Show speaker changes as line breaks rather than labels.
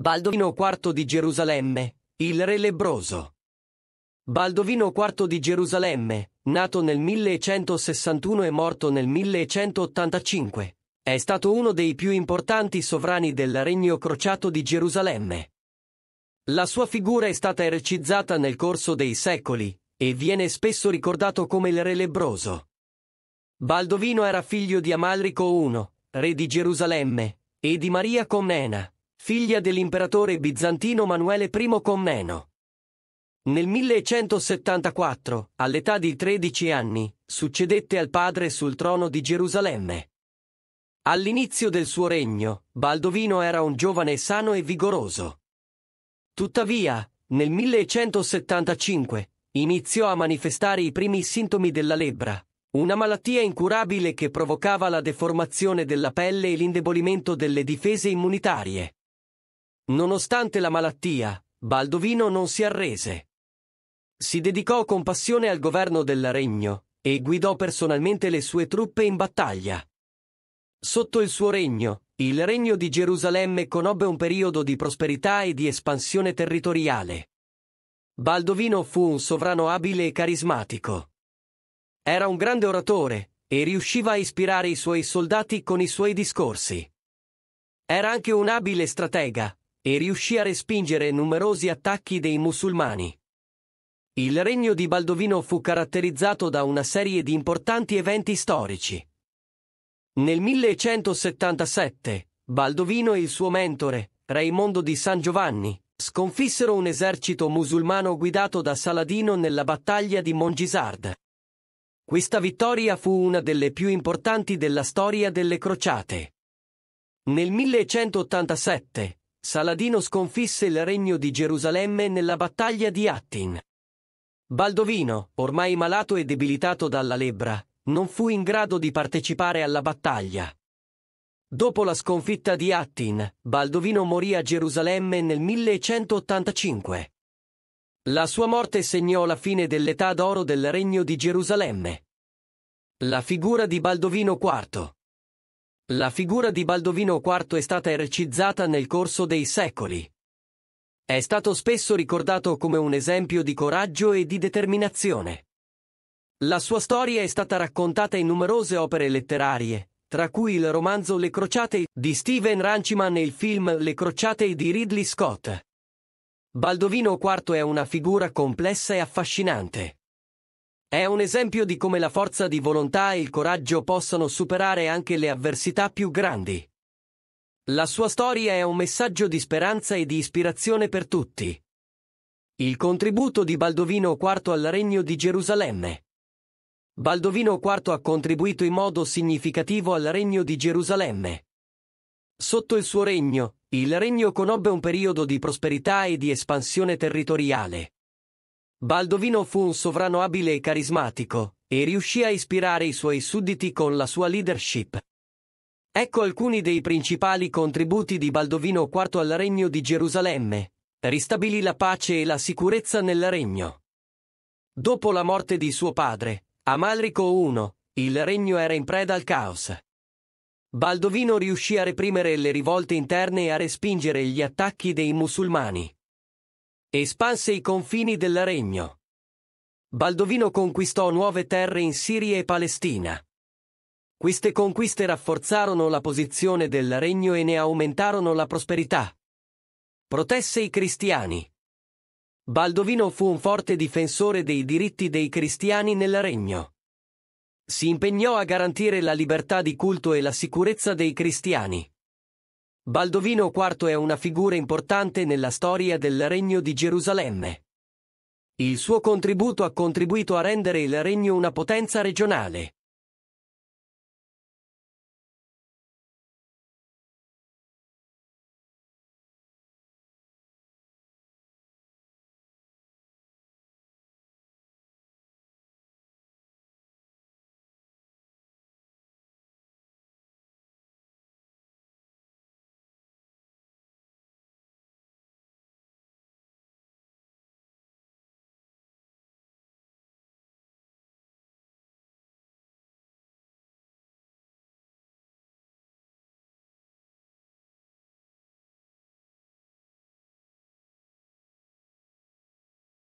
Baldovino IV di Gerusalemme, il re lebroso. Baldovino IV di Gerusalemme, nato nel 1161 e morto nel 1185, è stato uno dei più importanti sovrani del Regno Crociato di Gerusalemme. La sua figura è stata erecizzata nel corso dei secoli e viene spesso ricordato come il re lebroso. Baldovino era figlio di Amalrico I, re di Gerusalemme, e di Maria Comnena, figlia dell'imperatore bizantino Manuele I Comneno. Nel 1174, all'età di 13 anni, succedette al padre sul trono di Gerusalemme. All'inizio del suo regno, Baldovino era un giovane sano e vigoroso. Tuttavia, nel 1175, iniziò a manifestare i primi sintomi della lebbra, una malattia incurabile che provocava la deformazione della pelle e l'indebolimento delle difese immunitarie. Nonostante la malattia, Baldovino non si arrese. Si dedicò con passione al governo del regno e guidò personalmente le sue truppe in battaglia. Sotto il suo regno, il regno di Gerusalemme conobbe un periodo di prosperità e di espansione territoriale. Baldovino fu un sovrano abile e carismatico. Era un grande oratore e riusciva a ispirare i suoi soldati con i suoi discorsi. Era anche un abile stratega, e riuscì a respingere numerosi attacchi dei musulmani. Il regno di Baldovino fu caratterizzato da una serie di importanti eventi storici. Nel 1177, Baldovino e il suo mentore, Raimondo di San Giovanni, sconfissero un esercito musulmano guidato da Saladino nella battaglia di Mongisard. Questa vittoria fu una delle più importanti della storia delle crociate. Nel 1187, Saladino sconfisse il regno di Gerusalemme nella battaglia di Attin. Baldovino, ormai malato e debilitato dalla lebbra, non fu in grado di partecipare alla battaglia. Dopo la sconfitta di Attin, Baldovino morì a Gerusalemme nel 1185. La sua morte segnò la fine dell'età d'oro del regno di Gerusalemme. La figura di Baldovino IV la figura di Baldovino IV è stata ercizzata nel corso dei secoli. È stato spesso ricordato come un esempio di coraggio e di determinazione. La sua storia è stata raccontata in numerose opere letterarie, tra cui il romanzo Le Crociate di Steven Ranciman e il film Le Crociate di Ridley Scott. Baldovino IV è una figura complessa e affascinante. È un esempio di come la forza di volontà e il coraggio possano superare anche le avversità più grandi. La sua storia è un messaggio di speranza e di ispirazione per tutti. Il contributo di Baldovino IV al regno di Gerusalemme. Baldovino IV ha contribuito in modo significativo al regno di Gerusalemme. Sotto il suo regno, il regno conobbe un periodo di prosperità e di espansione territoriale. Baldovino fu un sovrano abile e carismatico, e riuscì a ispirare i suoi sudditi con la sua leadership. Ecco alcuni dei principali contributi di Baldovino IV al regno di Gerusalemme. Ristabilì la pace e la sicurezza nel regno. Dopo la morte di suo padre, Amalrico I, il regno era in preda al caos. Baldovino riuscì a reprimere le rivolte interne e a respingere gli attacchi dei musulmani espanse i confini del regno. Baldovino conquistò nuove terre in Siria e Palestina. Queste conquiste rafforzarono la posizione del regno e ne aumentarono la prosperità. Protesse i cristiani. Baldovino fu un forte difensore dei diritti dei cristiani nel regno. Si impegnò a garantire la libertà di culto e la sicurezza dei cristiani. Baldovino IV è una figura importante nella storia del Regno di Gerusalemme. Il suo contributo ha contribuito a rendere il regno una potenza regionale,